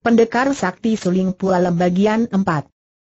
Pendekar Sakti Suling Pualem bagian 4.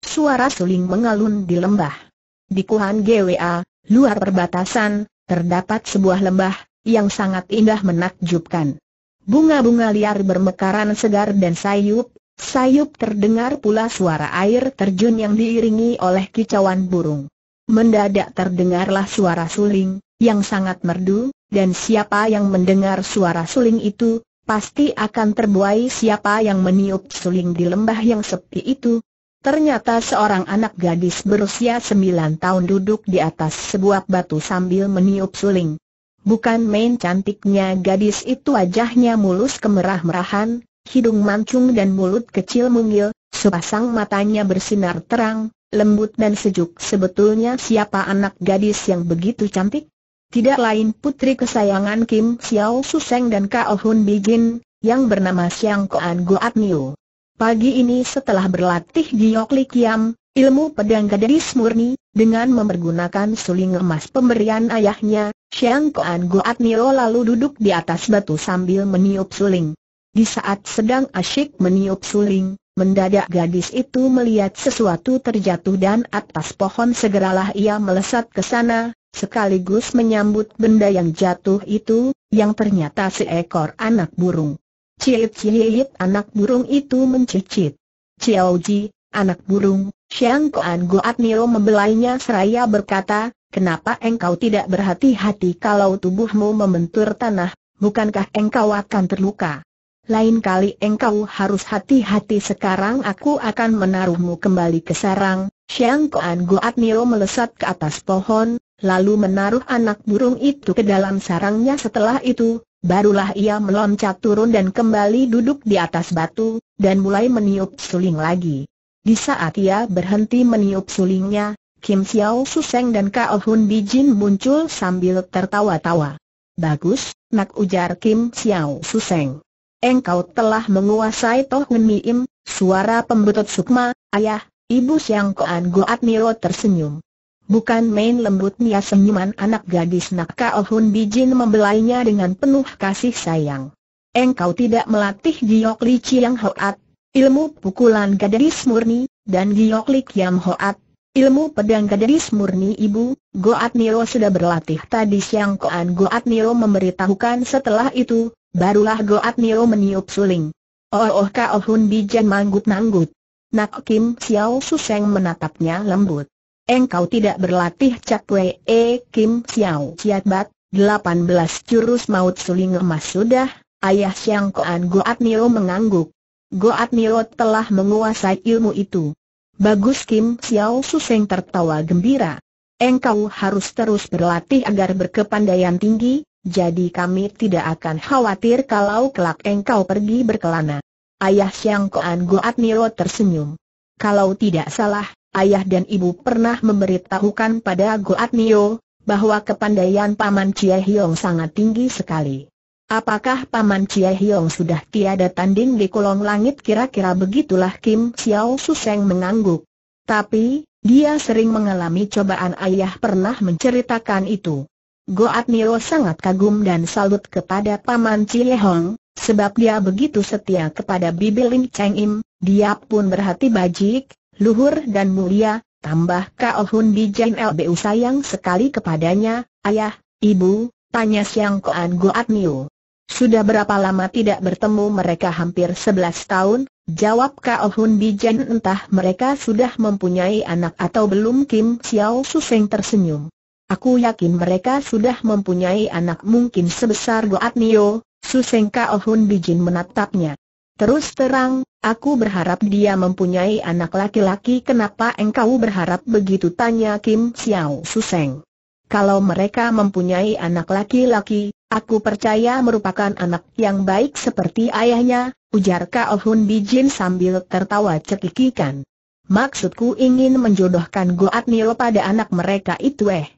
Suara suling mengalun di lembah. Di Kuhan GWA, luar perbatasan, terdapat sebuah lembah, yang sangat indah menakjubkan. Bunga-bunga liar bermekaran segar dan sayup, sayup terdengar pula suara air terjun yang diiringi oleh kicauan burung. Mendadak terdengarlah suara suling, yang sangat merdu, dan siapa yang mendengar suara suling itu, pasti akan terbuai siapa yang meniup suling di lembah yang sepi itu. Ternyata seorang anak gadis berusia sembilan tahun duduk di atas sebuah batu sambil meniup suling. Bukan main cantiknya gadis itu wajahnya mulus kemerah-merahan, hidung mancung dan mulut kecil mungil, sepasang matanya bersinar terang, lembut dan sejuk. Sebetulnya siapa anak gadis yang begitu cantik? tidak lain putri kesayangan Kim Xiao Suseng dan Kao Hun Bigin, yang bernama Xiang Koan Goat Niu. Pagi ini setelah berlatih Giok Li Kiam, ilmu pedang gadis murni, dengan mempergunakan suling emas pemberian ayahnya, Xiang Koan Goat Niu lalu duduk di atas batu sambil meniup suling. Di saat sedang asyik meniup suling, Mendadak gadis itu melihat sesuatu terjatuh dan atas pohon segeralah ia melesat ke sana, sekaligus menyambut benda yang jatuh itu, yang ternyata seekor anak burung. Cicit-cicit anak burung itu mencicit. Ciaoji, anak burung, Xiang Kuan Guat Nio membelainya seraya berkata, kenapa engkau tidak berhati-hati kalau tubuhmu membentur tanah, bukankah engkau akan terluka? Lain kali engkau harus hati-hati sekarang aku akan menaruhmu kembali ke sarang, Xiang Kuan Guat Nio melesat ke atas pohon, lalu menaruh anak burung itu ke dalam sarangnya setelah itu, barulah ia meloncat turun dan kembali duduk di atas batu, dan mulai meniup suling lagi. Di saat ia berhenti meniup sulingnya, Kim Xiao Suseng dan Kao Hun Bijin muncul sambil tertawa-tawa. Bagus, nak ujar Kim Xiao Suseng. Engkau telah menguasai Tohun Miim, suara pembetut Sukma, ayah, ibu Siang Koan Goat miro tersenyum. Bukan main lembutnya senyuman anak gadis nakal Hun Bijin membelainya dengan penuh kasih sayang. Engkau tidak melatih Giok Li Chiang Hoat, ilmu pukulan gadis murni, dan Giok Li Kiam Hoat, ilmu pedang gadis murni ibu, Goat Niro sudah berlatih tadi siang Koan Goat Niro memberitahukan setelah itu, barulah Goat Niro meniup suling. Oh oh Kao Hun Bijan manggut-nanggut. Nak Kim Xiao Suseng menatapnya lembut engkau tidak berlatih Cak Wei E Kim Xiao Chiat Bat, 18 jurus maut suling emas sudah, ayah Siang Koan Goat Nio mengangguk. Goat Nio telah menguasai ilmu itu. Bagus Kim Xiao Suseng tertawa gembira. Engkau harus terus berlatih agar berkepandaian tinggi, jadi kami tidak akan khawatir kalau kelak engkau pergi berkelana. Ayah Siang Koan Goat Nio tersenyum. Kalau tidak salah, ayah dan ibu pernah memberitahukan pada Goat Nio, bahwa kepandaian Paman Chie Hiong sangat tinggi sekali. Apakah Paman Chie Hiong sudah tiada tanding di kolong langit kira-kira begitulah Kim Xiao Suseng mengangguk. Tapi, dia sering mengalami cobaan ayah pernah menceritakan itu. Goat Niro sangat kagum dan salut kepada Paman Chie Hong, sebab dia begitu setia kepada Bibi Lim Cheng Im, dia pun berhati bajik, luhur dan mulia, tambah Kao Hun Bijan LBU sayang sekali kepadanya, ayah, ibu, tanya Siang Koan Goat Niu. Sudah berapa lama tidak bertemu mereka hampir 11 tahun, jawab Kao Hun Bijan entah mereka sudah mempunyai anak atau belum Kim Xiao Suseng tersenyum. Aku yakin mereka sudah mempunyai anak mungkin sebesar Goat Nio, Suseng Kao Hun Bijin menatapnya. Terus terang, aku berharap dia mempunyai anak laki-laki kenapa engkau berharap begitu tanya Kim Xiao Suseng. Kalau mereka mempunyai anak laki-laki, aku percaya merupakan anak yang baik seperti ayahnya, ujar Kao Hun Bijin sambil tertawa cekikikan. Maksudku ingin menjodohkan Goat Nilo pada anak mereka itu eh.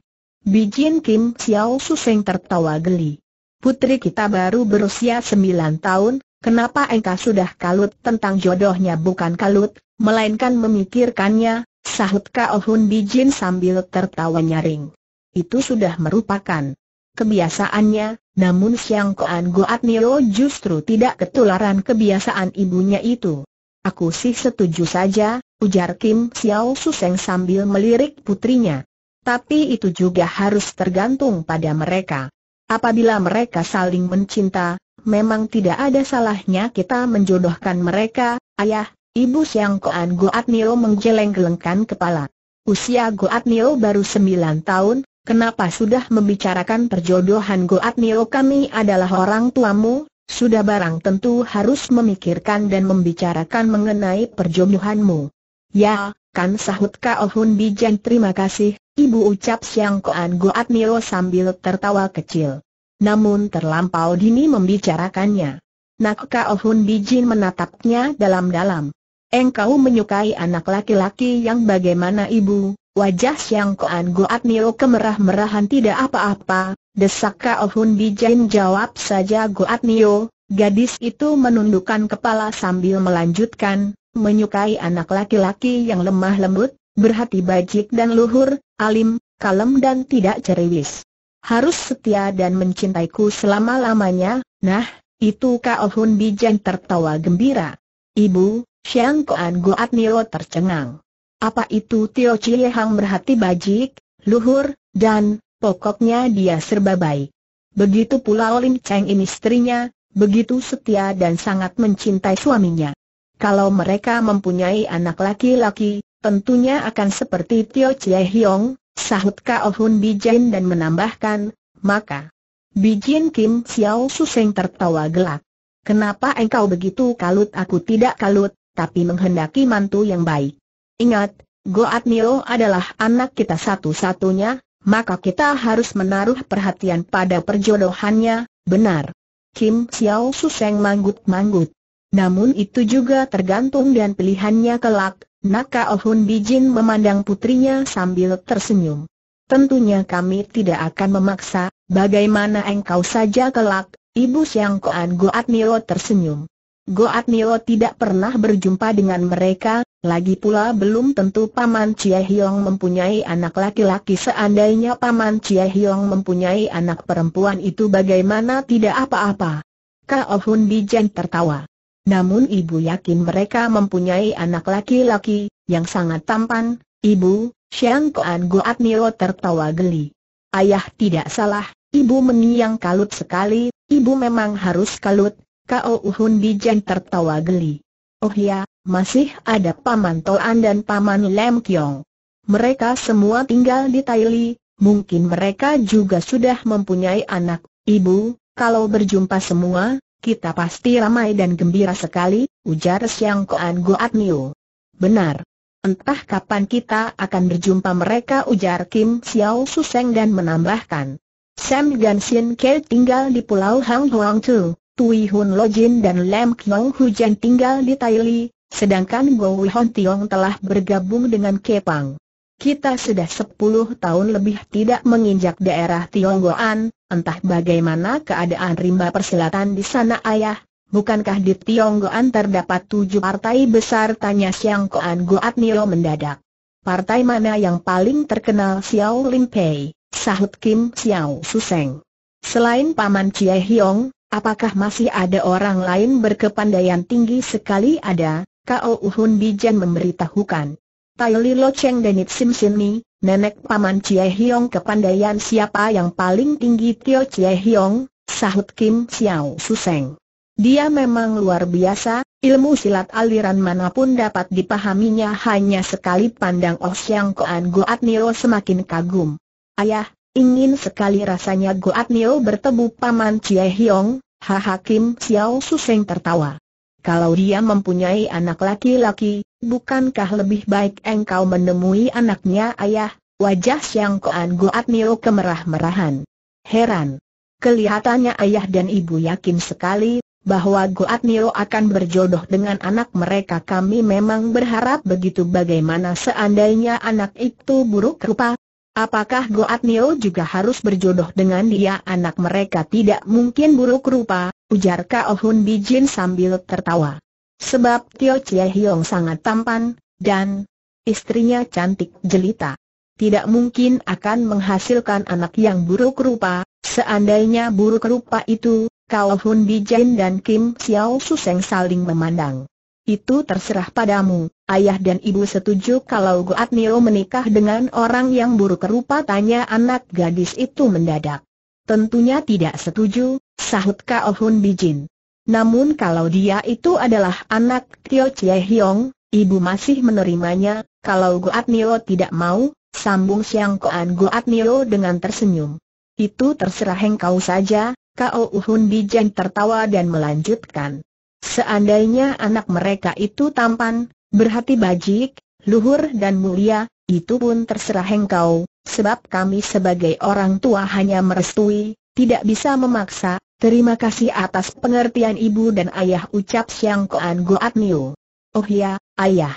Bijin Kim Xiao Suseng tertawa geli. Putri kita baru berusia 9 tahun, Kenapa engkau sudah kalut tentang jodohnya bukan kalut, melainkan memikirkannya, sahut Kao Hun Bijin sambil tertawa nyaring. Itu sudah merupakan kebiasaannya, namun Siang Koan Goat Nio justru tidak ketularan kebiasaan ibunya itu. Aku sih setuju saja, ujar Kim Xiao Suseng sambil melirik putrinya. Tapi itu juga harus tergantung pada mereka. Apabila mereka saling mencinta, Memang tidak ada salahnya kita menjodohkan mereka, ayah, ibu Siang Koan Goat Nio menggeleng-gelengkan kepala. Usia Goat Nio baru sembilan tahun, kenapa sudah membicarakan perjodohan Goat Nio kami adalah orang tuamu, sudah barang tentu harus memikirkan dan membicarakan mengenai perjodohanmu. Ya, kan sahut Kao Hun Bijan terima kasih, ibu ucap Siang Koan Goat Nio sambil tertawa kecil namun terlampau dini membicarakannya. Nakka Ohun Bijin menatapnya dalam-dalam. Engkau menyukai anak laki-laki yang bagaimana ibu? Wajah Siang Koan Goat Nio kemerah-merahan tidak apa-apa, desak Ka Ohun Bijin jawab saja Goat Nio, gadis itu menundukkan kepala sambil melanjutkan, menyukai anak laki-laki yang lemah lembut, berhati bajik dan luhur, alim, kalem dan tidak ceriwis harus setia dan mencintaiku selama-lamanya, nah, itu Kao Hun Bijan tertawa gembira. Ibu, Xiang Koan Goat Nio tercengang. Apa itu Tio Chie Hang berhati bajik, luhur, dan, pokoknya dia serba baik. Begitu pula Lin Cheng ini istrinya, begitu setia dan sangat mencintai suaminya. Kalau mereka mempunyai anak laki-laki, tentunya akan seperti Tio Chie Hiong, Sahut Kao Hun Bijin dan menambahkan, maka. bijin Kim Xiao Suseng tertawa gelak. Kenapa engkau begitu kalut aku tidak kalut, tapi menghendaki mantu yang baik. Ingat, Goat Nio adalah anak kita satu-satunya, maka kita harus menaruh perhatian pada perjodohannya, benar. Kim Xiao Suseng manggut-manggut. Namun itu juga tergantung dan pilihannya kelak, Naka Ohun Bijin memandang putrinya sambil tersenyum. Tentunya kami tidak akan memaksa, bagaimana engkau saja kelak, Ibu Siang Koan Goat Nilo tersenyum. Goat Nilo tidak pernah berjumpa dengan mereka, lagi pula belum tentu Paman Chia Hiong mempunyai anak laki-laki seandainya Paman Chia Hiong mempunyai anak perempuan itu bagaimana tidak apa-apa. Kao Hun Bijan tertawa. Namun ibu yakin mereka mempunyai anak laki-laki, yang sangat tampan, ibu, Xiang Kuan Guat Nio tertawa geli. Ayah tidak salah, ibu meniang kalut sekali, ibu memang harus kalut, Kao Uhun Bijan tertawa geli. Oh ya, masih ada Paman Toan dan Paman Lem Kiong. Mereka semua tinggal di Taili, mungkin mereka juga sudah mempunyai anak, ibu, kalau berjumpa semua, kita pasti ramai dan gembira sekali, ujar Siang Koan Goat Benar. Entah kapan kita akan berjumpa mereka ujar Kim Xiao Suseng dan menambahkan. Sam dan Sin Ke tinggal di Pulau Hang Huang Tu, Tui Hun Lojin dan Lam Kyong Hujan tinggal di Li, sedangkan Go Hon Tiong telah bergabung dengan Kepang. Kita sudah 10 tahun lebih tidak menginjak daerah Tionggoan, Entah bagaimana keadaan rimba persilatan di sana ayah, bukankah di Tionggoan terdapat tujuh partai besar tanya Siang Koan Goat Nio mendadak. Partai mana yang paling terkenal Xiao Lim Pei, sahut Kim Xiao Suseng. Selain Paman Chie Hiong, apakah masih ada orang lain berkepandaian tinggi sekali ada, Kao Uhun Bijan memberitahukan. Tai Li Lo Cheng dan Nip Sim Nenek Paman Chie Hiong kepandaian siapa yang paling tinggi Tio Chie Hiong, sahut Kim Xiao Suseng. Dia memang luar biasa, ilmu silat aliran manapun dapat dipahaminya hanya sekali pandang Oh Siang Koan Goat Nio semakin kagum. Ayah, ingin sekali rasanya Goat Nio bertemu Paman Chie Hiong, haha Kim Xiao Suseng tertawa. Kalau dia mempunyai anak laki-laki, bukankah lebih baik engkau menemui anaknya ayah? Wajah Siang Koan Goat Nio kemerah-merahan. Heran. Kelihatannya ayah dan ibu yakin sekali bahwa Goat Nio akan berjodoh dengan anak mereka. Kami memang berharap begitu bagaimana seandainya anak itu buruk rupa, Apakah Goat Nio juga harus berjodoh dengan dia anak mereka tidak mungkin buruk rupa, ujar Kao oh Hun Bijin sambil tertawa. Sebab Tio Chie Hiong sangat tampan, dan istrinya cantik jelita. Tidak mungkin akan menghasilkan anak yang buruk rupa, seandainya buruk rupa itu, Kao Hun Bijin dan Kim Xiao Suseng saling memandang. Itu terserah padamu, ayah dan ibu setuju kalau Goat Nio menikah dengan orang yang buruk rupa tanya anak gadis itu mendadak. Tentunya tidak setuju, sahut Kao Hun Bijin. Namun kalau dia itu adalah anak Tio Chie Hiong, ibu masih menerimanya, kalau Goat Nio tidak mau, sambung Siang Koan Goat Nio dengan tersenyum. Itu terserah engkau saja, Kao Hun Bijin tertawa dan melanjutkan. Seandainya anak mereka itu tampan, berhati bajik, luhur dan mulia, itu pun terserah engkau, sebab kami sebagai orang tua hanya merestui, tidak bisa memaksa, terima kasih atas pengertian ibu dan ayah ucap Siang Koan Goat Niu. Oh ya, ayah.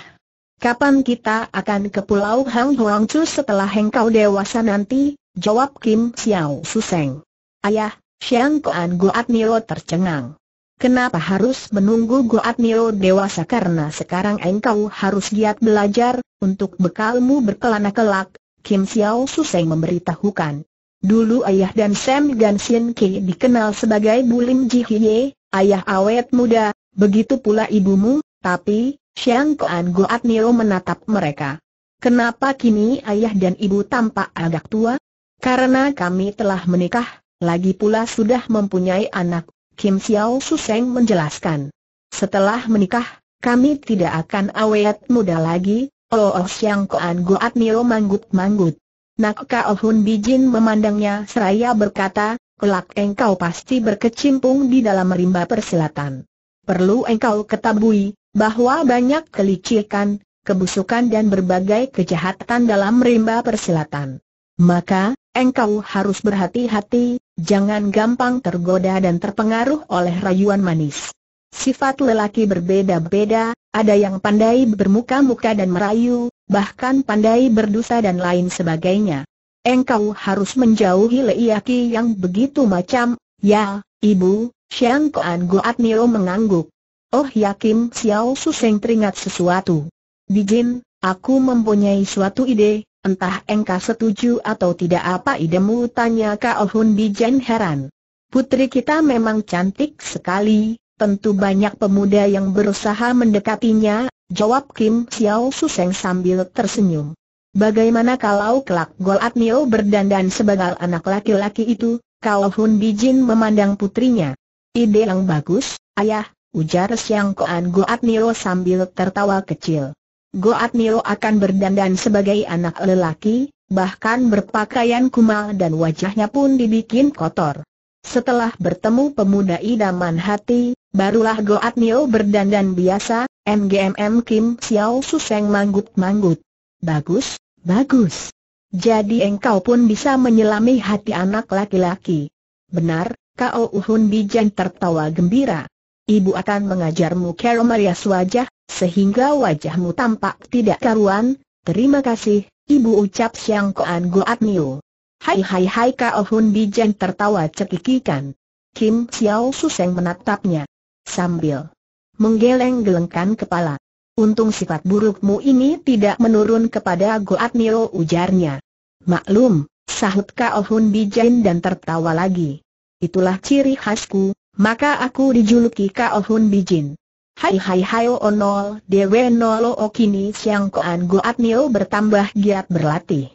Kapan kita akan ke Pulau Hang Huang Chu setelah engkau dewasa nanti? Jawab Kim Xiao Suseng. Ayah, Siang Koan Goat Niu tercengang. Kenapa harus menunggu Goat Nio dewasa karena sekarang engkau harus giat belajar, untuk bekalmu berkelana kelak, Kim Xiao susah memberitahukan. Dulu ayah dan Sam dan Sin Ke dikenal sebagai Bulim Ji Hye, ayah awet muda, begitu pula ibumu, tapi, Xiang Kuan Goat Nio menatap mereka. Kenapa kini ayah dan ibu tampak agak tua? Karena kami telah menikah, lagi pula sudah mempunyai anak, Kim Xiao Suseng menjelaskan. Setelah menikah, kami tidak akan awet muda lagi, Oh Oh Siang Koan Goat Nio manggut-manggut. Nak Kao oh Hun Bijin memandangnya seraya berkata, kelak engkau pasti berkecimpung di dalam rimba persilatan. Perlu engkau ketabui, bahwa banyak kelicikan, kebusukan dan berbagai kejahatan dalam rimba persilatan. Maka, engkau harus berhati-hati, jangan gampang tergoda dan terpengaruh oleh rayuan manis. Sifat lelaki berbeda-beda, ada yang pandai bermuka-muka dan merayu, bahkan pandai berdosa dan lain sebagainya. Engkau harus menjauhi lelaki yang begitu macam, ya, ibu, Siang Koan Goat Nio mengangguk. Oh Yakim Xiao Suseng teringat sesuatu. Bijin, aku mempunyai suatu ide, Entah engkau setuju atau tidak apa idemu tanya Kao Hun jen heran. Putri kita memang cantik sekali, tentu banyak pemuda yang berusaha mendekatinya, jawab Kim Xiao Su Suseng sambil tersenyum. Bagaimana kalau kelak Golat Nio berdandan sebagai anak laki-laki itu? Kao Hun Bijin memandang putrinya. Ide yang bagus, ayah, ujar Siang Koan Goat Nio sambil tertawa kecil. Goat Nio akan berdandan sebagai anak lelaki, bahkan berpakaian kumal dan wajahnya pun dibikin kotor. Setelah bertemu pemuda idaman hati, barulah Goat Nio berdandan biasa, MGMM Kim Xiao Suseng manggut-manggut. Bagus, bagus. Jadi engkau pun bisa menyelami hati anak laki-laki. Benar, Kau Uhun Bijan tertawa gembira ibu akan mengajarmu cara merias wajah, sehingga wajahmu tampak tidak karuan, terima kasih, ibu ucap Siang Koan Goat Niu. Hai hai hai Kao Hun bijen tertawa cekikikan. Kim Xiao Suseng menatapnya. Sambil menggeleng-gelengkan kepala. Untung sifat burukmu ini tidak menurun kepada Goat ujarnya. Maklum, sahut Kao Hun bijen dan tertawa lagi. Itulah ciri khasku, maka aku dijuluki Kao Hun Bijin. Hai hai hai o oh, oh, nol, dewe nol o oh, kini siang koan goat nio bertambah giat berlatih.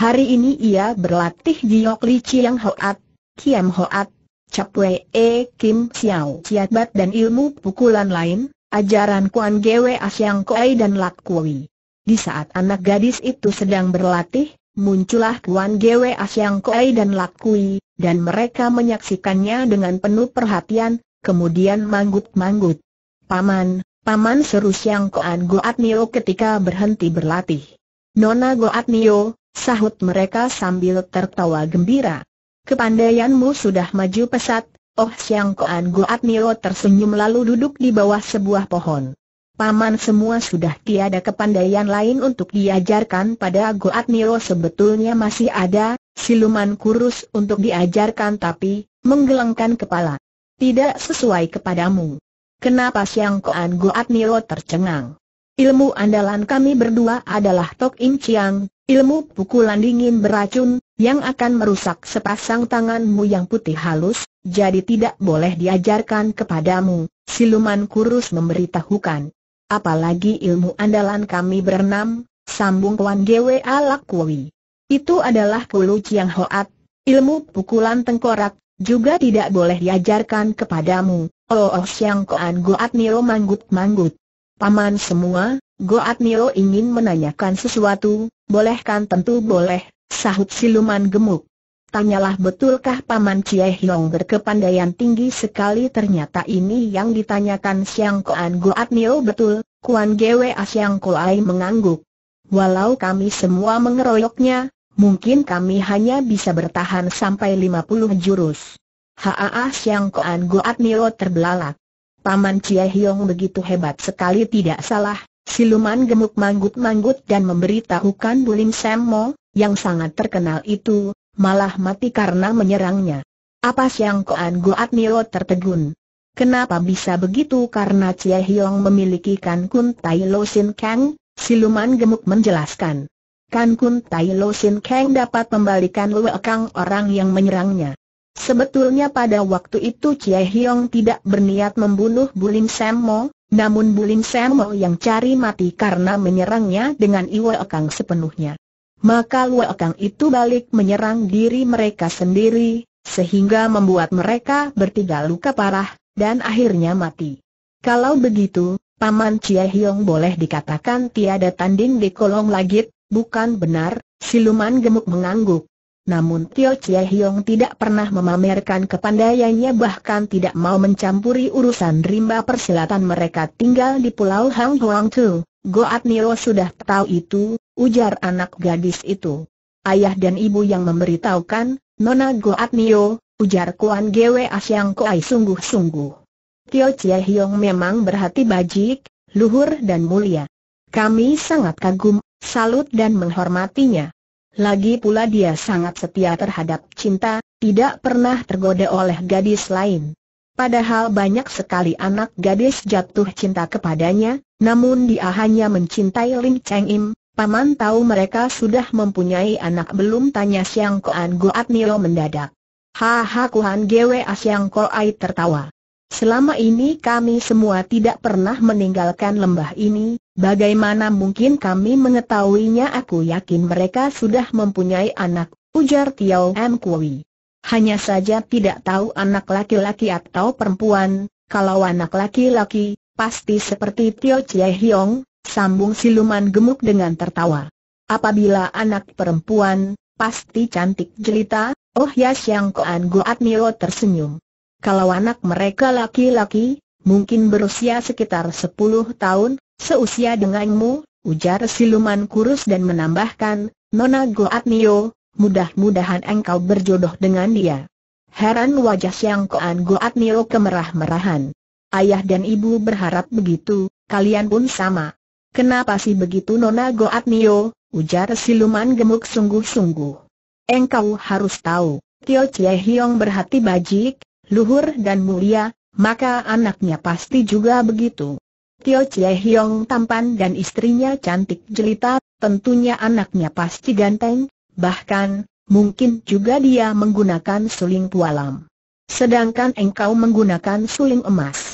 Hari ini ia berlatih giok li ciang hoat, kiam hoat, capwe e kim siao siatbat dan ilmu pukulan lain, ajaran kuan gwe asyang koai dan lak kui. Di saat anak gadis itu sedang berlatih, Muncullah Kuan Gwe Asyang Koi dan Lakui, dan mereka menyaksikannya dengan penuh perhatian, kemudian manggut-manggut. Paman, Paman seru Siang Koan Goat Nio ketika berhenti berlatih. Nona Goat Nio, sahut mereka sambil tertawa gembira. Kepandaianmu sudah maju pesat, oh Siang Koan Goat Nio tersenyum lalu duduk di bawah sebuah pohon. Paman semua sudah tiada kepandaian lain untuk diajarkan pada Goat Niro sebetulnya masih ada, siluman kurus untuk diajarkan tapi, menggelengkan kepala. Tidak sesuai kepadamu. Kenapa Siang Koan Goat Niro tercengang? Ilmu andalan kami berdua adalah Tok Im Chiang, ilmu pukulan dingin beracun, yang akan merusak sepasang tanganmu yang putih halus, jadi tidak boleh diajarkan kepadamu, siluman kurus memberitahukan apalagi ilmu andalan kami berenam, sambung Wan Gwe Kui. Itu adalah Kulu Chiang Hoat, ilmu pukulan tengkorak, juga tidak boleh diajarkan kepadamu, Oh Oh Siang Koan Goat Niro Manggut Manggut. Paman semua, Goat Niro ingin menanyakan sesuatu, Bolehkan? tentu boleh, sahut siluman gemuk. Tanyalah betulkah Paman Chie Hiong berkepandaian tinggi sekali ternyata ini yang ditanyakan Siang Koan Goat Nio betul, Kuan Gwe Siang Koai mengangguk. Walau kami semua mengeroyoknya, mungkin kami hanya bisa bertahan sampai 50 jurus. Haa Siang Koan Goat Nio terbelalak. Paman Chie Hiong begitu hebat sekali tidak salah, siluman gemuk manggut-manggut dan memberitahukan Bulim Semmo, yang sangat terkenal itu, malah mati karena menyerangnya. Apa Siang Koan Goat Nio tertegun? Kenapa bisa begitu karena Cie Hiong memiliki Kan Kun Tai Lo Sin Kang? Siluman gemuk menjelaskan. Kan Kun Tai Lo Sin Kang dapat membalikan Lue orang yang menyerangnya. Sebetulnya pada waktu itu Cie Hiong tidak berniat membunuh Bulim Semo, namun Bulim Semo yang cari mati karena menyerangnya dengan Iwe sepenuhnya maka Luokang itu balik menyerang diri mereka sendiri, sehingga membuat mereka bertiga luka parah, dan akhirnya mati. Kalau begitu, Paman Cia Hiong boleh dikatakan tiada tanding di kolong lagit, bukan benar, siluman gemuk mengangguk. Namun Tio Cia Hiong tidak pernah memamerkan kepandaiannya bahkan tidak mau mencampuri urusan rimba persilatan mereka tinggal di pulau Hang Huang Tu. Goat Niro sudah tahu itu, ujar anak gadis itu. Ayah dan ibu yang memberitahukan, Nona Goatnio, ujar Kuan Gwe Asyang Koai sungguh-sungguh. Tio Chie Hiong memang berhati bajik, luhur dan mulia. Kami sangat kagum, salut dan menghormatinya. Lagi pula dia sangat setia terhadap cinta, tidak pernah tergoda oleh gadis lain. Padahal banyak sekali anak gadis jatuh cinta kepadanya, namun dia hanya mencintai Lim Cheng Im, Paman tahu mereka sudah mempunyai anak belum tanya Siang Koan Goat Nio mendadak. Haha Kuhan Gwe Siang Koai tertawa. Selama ini kami semua tidak pernah meninggalkan lembah ini, bagaimana mungkin kami mengetahuinya aku yakin mereka sudah mempunyai anak, ujar Tiao M. Kui. Hanya saja tidak tahu anak laki-laki atau perempuan, kalau anak laki-laki, pasti seperti Tio Chie Hiong, sambung siluman gemuk dengan tertawa. Apabila anak perempuan, pasti cantik jelita, oh ya Siang Koan Goat Nio tersenyum. Kalau anak mereka laki-laki, mungkin berusia sekitar 10 tahun, seusia denganmu, ujar siluman kurus dan menambahkan, Nona Goat Nio, mudah-mudahan engkau berjodoh dengan dia. Heran wajah Siang Koan Goat Nio kemerah-merahan. Ayah dan ibu berharap begitu, kalian pun sama. Kenapa sih begitu Nona goat nio? ujar siluman gemuk sungguh-sungguh. Engkau harus tahu, Tio Chie Hiong berhati bajik, luhur dan mulia, maka anaknya pasti juga begitu. Tio Chie Hiong tampan dan istrinya cantik jelita, tentunya anaknya pasti ganteng, bahkan, mungkin juga dia menggunakan suling pualam. Sedangkan engkau menggunakan suling emas.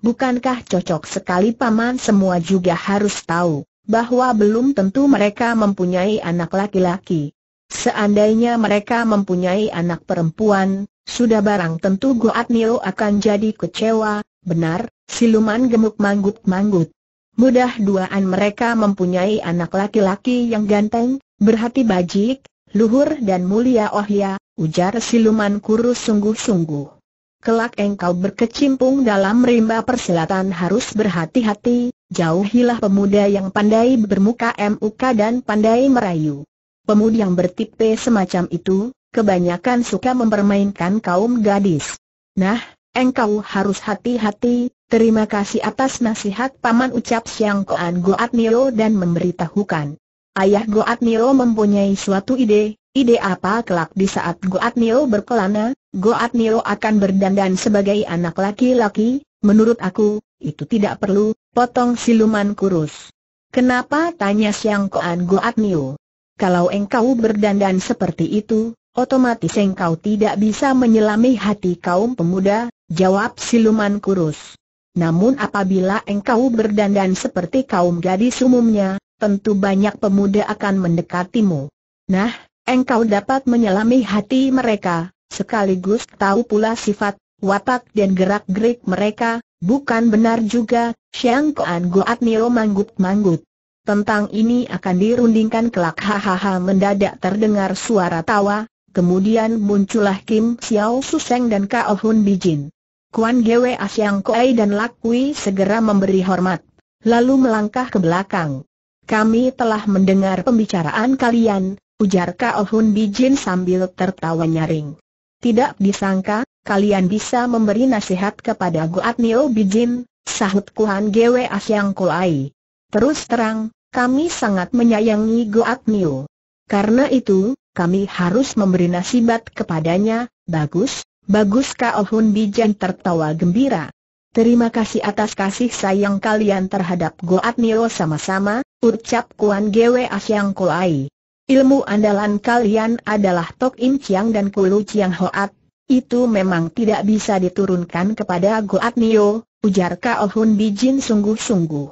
Bukankah cocok sekali paman semua juga harus tahu bahwa belum tentu mereka mempunyai anak laki-laki. Seandainya mereka mempunyai anak perempuan, sudah barang tentu Goat Nio akan jadi kecewa, benar, siluman gemuk manggut-manggut. Mudah duaan mereka mempunyai anak laki-laki yang ganteng, berhati bajik, luhur dan mulia oh ya, ujar siluman kurus sungguh-sungguh kelak engkau berkecimpung dalam rimba persilatan harus berhati-hati, jauhilah pemuda yang pandai bermuka muka dan pandai merayu. Pemuda yang bertipe semacam itu, kebanyakan suka mempermainkan kaum gadis. Nah, engkau harus hati-hati, terima kasih atas nasihat Paman ucap Siang Koan Goat Nio dan memberitahukan. Ayah Goat Nio mempunyai suatu ide, Ide apa kelak di saat Goat Nio berkelana, Goat Nio akan berdandan sebagai anak laki-laki, menurut aku, itu tidak perlu, potong siluman kurus. Kenapa tanya Siang Koan Nio. Kalau engkau berdandan seperti itu, otomatis engkau tidak bisa menyelami hati kaum pemuda, jawab siluman kurus. Namun apabila engkau berdandan seperti kaum gadis umumnya, tentu banyak pemuda akan mendekatimu. Nah, engkau dapat menyelami hati mereka, sekaligus tahu pula sifat, watak dan gerak-gerik mereka, bukan benar juga, Xiang Koan Goat Nio manggut-manggut. Tentang ini akan dirundingkan kelak hahaha mendadak terdengar suara tawa, kemudian muncullah Kim Xiao Suseng dan Kao Hun Bijin. Kuan Gwe Asyang Koei dan Lakui segera memberi hormat, lalu melangkah ke belakang. Kami telah mendengar pembicaraan kalian, ujar Kao oh Hun Bijin sambil tertawa nyaring. Tidak disangka, kalian bisa memberi nasihat kepada Goat Nio Bijin, sahut Kuan Gwe Asyang Ai. Terus terang, kami sangat menyayangi Goat Nio. Karena itu, kami harus memberi nasibat kepadanya, bagus, bagus Kao oh Hun Bijin tertawa gembira. Terima kasih atas kasih sayang kalian terhadap Goat Nio sama-sama, ucap Kuan Gwe Asyang Kulai. Ilmu andalan kalian adalah Tok Im Chiang dan Kulu Chiang Hoat. Itu memang tidak bisa diturunkan kepada Goat Nio, ujar Kao oh Hun Bijin sungguh-sungguh.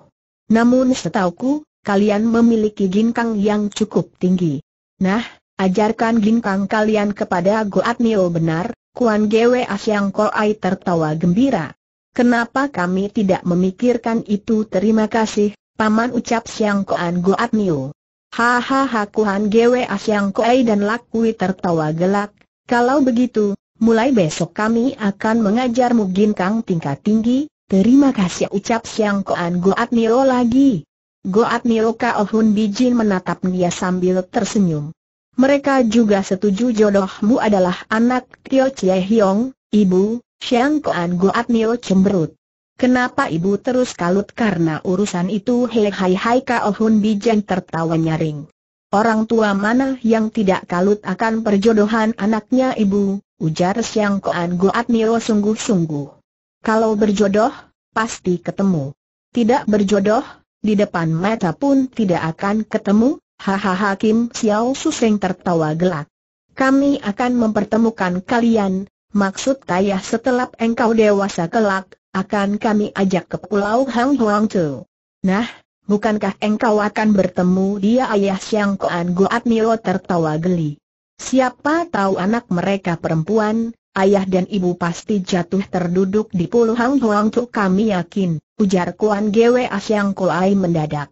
Namun setauku, kalian memiliki ginkang yang cukup tinggi. Nah, ajarkan ginkang kalian kepada Goat Nio benar, Kuan Gwe Asyang Koai tertawa gembira. Kenapa kami tidak memikirkan itu terima kasih, Paman ucap Siang Koan Goat Nio. Hahaha Kuan Gwe Asyang Koei dan Lakui tertawa gelak, kalau begitu, mulai besok kami akan mengajar mengajarmu Kang tingkat tinggi, terima kasih ucap Siang Koan Goat Niro lagi. Goat Niro Kaohun Bijin menatap dia sambil tersenyum. Mereka juga setuju jodohmu adalah anak Tio Chie Hiong, ibu, Siang Koan Goat Niro cemberut. Kenapa ibu terus kalut karena urusan itu hei hai hai Kao Hun Bijan tertawa nyaring. Orang tua mana yang tidak kalut akan perjodohan anaknya ibu, ujar Siang Koan Goat Nio sungguh-sungguh. Kalau berjodoh, pasti ketemu. Tidak berjodoh, di depan mata pun tidak akan ketemu, hahaha Kim Xiao Suseng tertawa gelak. Kami akan mempertemukan kalian, maksud kaya setelah engkau dewasa kelak, akan kami ajak ke Pulau Hang Huang Tu. Nah, bukankah engkau akan bertemu dia ayah Siang Koan Goat Nio tertawa geli. Siapa tahu anak mereka perempuan, ayah dan ibu pasti jatuh terduduk di Pulau Hang Huang Tu kami yakin, ujar Kuan Gwe Siang Koai mendadak.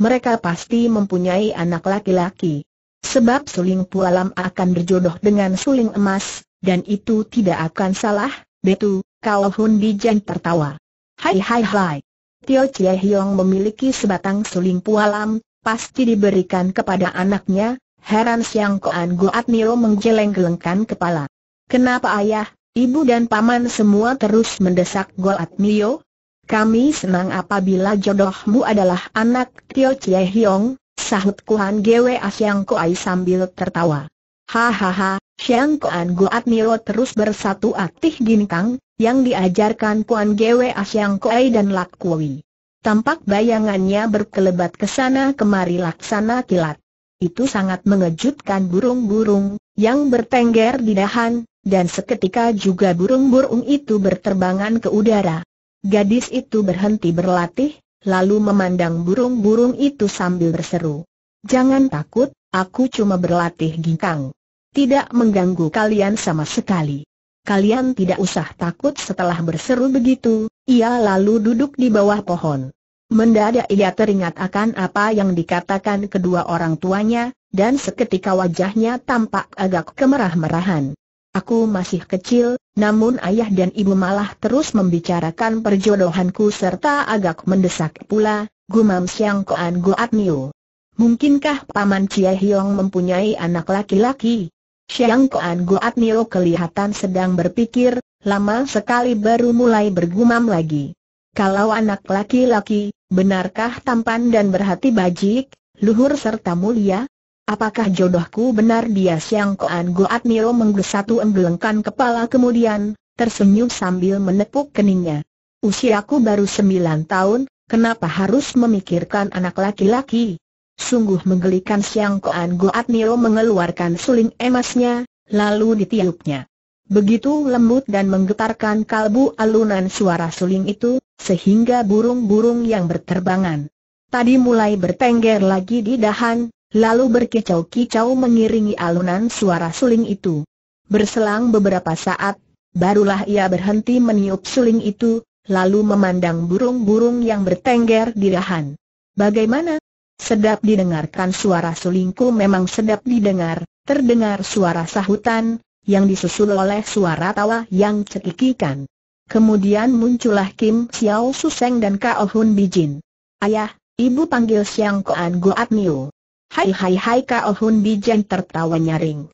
Mereka pasti mempunyai anak laki-laki. Sebab suling pualam akan berjodoh dengan suling emas, dan itu tidak akan salah, betul? Kau Hun Bijan tertawa. Hai hai hai. Tio Chie Hiong memiliki sebatang suling pualam, pasti diberikan kepada anaknya, heran Siang Koan Goat Nio menggeleng-gelengkan kepala. Kenapa ayah, ibu dan paman semua terus mendesak Goat Nio? Kami senang apabila jodohmu adalah anak Tio Chie Hiong, sahut Kuan Gwe Siang Koai sambil tertawa. Hahaha, Siang Koan Goat Nio terus bersatu aktif ginkang, yang diajarkan Puan Gwe Asyang Koei dan Lak Kui. Tampak bayangannya berkelebat ke sana kemari laksana kilat. Itu sangat mengejutkan burung-burung, yang bertengger di dahan, dan seketika juga burung-burung itu berterbangan ke udara. Gadis itu berhenti berlatih, lalu memandang burung-burung itu sambil berseru. Jangan takut, aku cuma berlatih ginkang. Tidak mengganggu kalian sama sekali kalian tidak usah takut setelah berseru begitu, ia lalu duduk di bawah pohon. Mendadak ia teringat akan apa yang dikatakan kedua orang tuanya, dan seketika wajahnya tampak agak kemerah-merahan. Aku masih kecil, namun ayah dan ibu malah terus membicarakan perjodohanku serta agak mendesak pula, gumam Siang Koan Goat niu. Mungkinkah Paman Chia Hiong mempunyai anak laki-laki? Siang Koan Goat Nio kelihatan sedang berpikir, lama sekali baru mulai bergumam lagi. Kalau anak laki-laki, benarkah tampan dan berhati bajik, luhur serta mulia? Apakah jodohku benar dia Siang Koan Goat Nio menggesatu embelengkan kepala kemudian, tersenyum sambil menepuk keningnya. Usiaku baru sembilan tahun, kenapa harus memikirkan anak laki-laki? Sungguh menggelikan Siang Koan Goat Nio mengeluarkan suling emasnya, lalu ditiupnya. Begitu lembut dan menggetarkan kalbu alunan suara suling itu, sehingga burung-burung yang berterbangan. Tadi mulai bertengger lagi di dahan, lalu berkicau-kicau mengiringi alunan suara suling itu. Berselang beberapa saat, barulah ia berhenti meniup suling itu, lalu memandang burung-burung yang bertengger di dahan. Bagaimana? Sedap didengarkan suara sulingku memang sedap didengar, terdengar suara sahutan, yang disusul oleh suara tawa yang cekikikan. Kemudian muncullah Kim Xiao Suseng dan Kao Hun Bijin. Ayah, ibu panggil Siang Koan Goat Niu. Hai hai hai Kao Hun Bijin tertawa nyaring.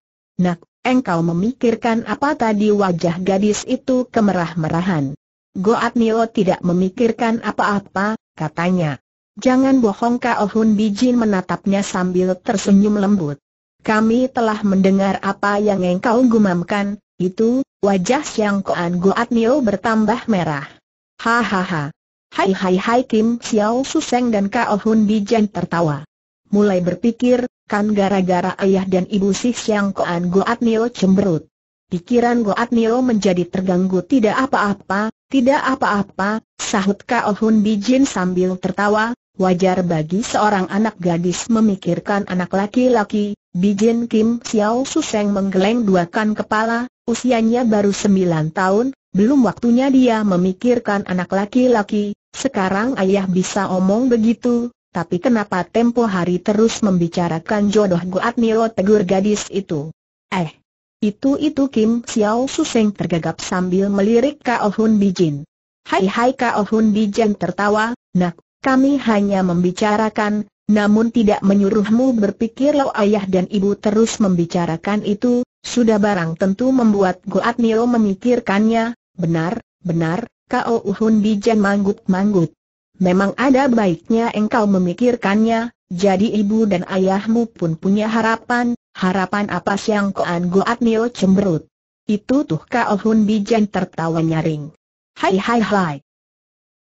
Nak, engkau memikirkan apa tadi wajah gadis itu kemerah-merahan. Goat Niu tidak memikirkan apa-apa, katanya. Jangan bohong Kao Hun Bijin menatapnya sambil tersenyum lembut. Kami telah mendengar apa yang engkau gumamkan, itu, wajah Siang Koan Goat Nio bertambah merah. Hahaha. Hai hai hai Kim Xiao Suseng dan Kao Hun Bijin tertawa. Mulai berpikir, kan gara-gara ayah dan ibu si Siang Koan Goat Nio cemberut. Pikiran Goat Nio menjadi terganggu tidak apa-apa, tidak apa-apa, sahut Kao Hun Bijin sambil tertawa, Wajar bagi seorang anak gadis memikirkan anak laki-laki, Bijin Kim Xiao Suseng menggeleng duakan kepala, usianya baru sembilan tahun, belum waktunya dia memikirkan anak laki-laki, sekarang ayah bisa omong begitu, tapi kenapa tempo hari terus membicarakan jodoh Goat Nilo tegur gadis itu? Eh, itu-itu Kim Xiao Suseng tergagap sambil melirik Kao Hun Bijin. Hai hai Kao Hun Bijin tertawa, nak kami hanya membicarakan, namun tidak menyuruhmu berpikir lo ayah dan ibu terus membicarakan itu, sudah barang tentu membuat Goat Niro memikirkannya, benar, benar, Kau Uhun Bijan manggut-manggut. Memang ada baiknya engkau memikirkannya, jadi ibu dan ayahmu pun punya harapan, harapan apa siang koan Goat Niro cemberut. Itu tuh Kau uhun Bijan tertawa nyaring. Hai hai hai.